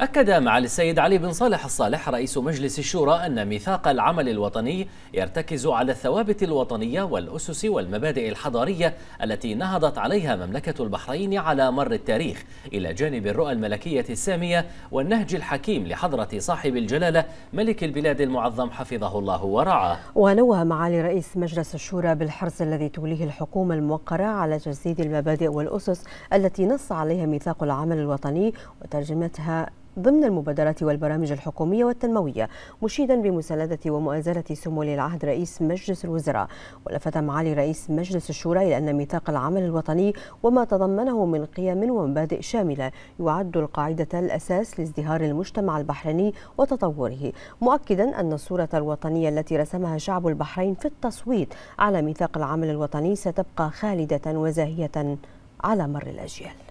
أكد معالي السيد علي بن صالح الصالح رئيس مجلس الشورى أن ميثاق العمل الوطني يرتكز على الثوابت الوطنية والأسس والمبادئ الحضارية التي نهضت عليها مملكة البحرين على مر التاريخ إلى جانب الرؤى الملكية السامية والنهج الحكيم لحضرة صاحب الجلالة ملك البلاد المعظم حفظه الله ورعاه ونوه معالي رئيس مجلس الشورى بالحرص الذي توليه الحكومة الموقرة على تجسيد المبادئ والأسس التي نص عليها ميثاق العمل الوطني ترجمتها ضمن المبادرات والبرامج الحكومية والتنموية مشيدا بمساندة ومؤازرة سمو العهد رئيس مجلس الوزراء ولفت معالي رئيس مجلس الشورى إلى أن ميثاق العمل الوطني وما تضمنه من قيم ومبادئ شاملة يعد القاعدة الأساس لازدهار المجتمع البحريني وتطوره مؤكدا أن الصورة الوطنية التي رسمها شعب البحرين في التصويت على ميثاق العمل الوطني ستبقى خالدة وزاهية على مر الأجيال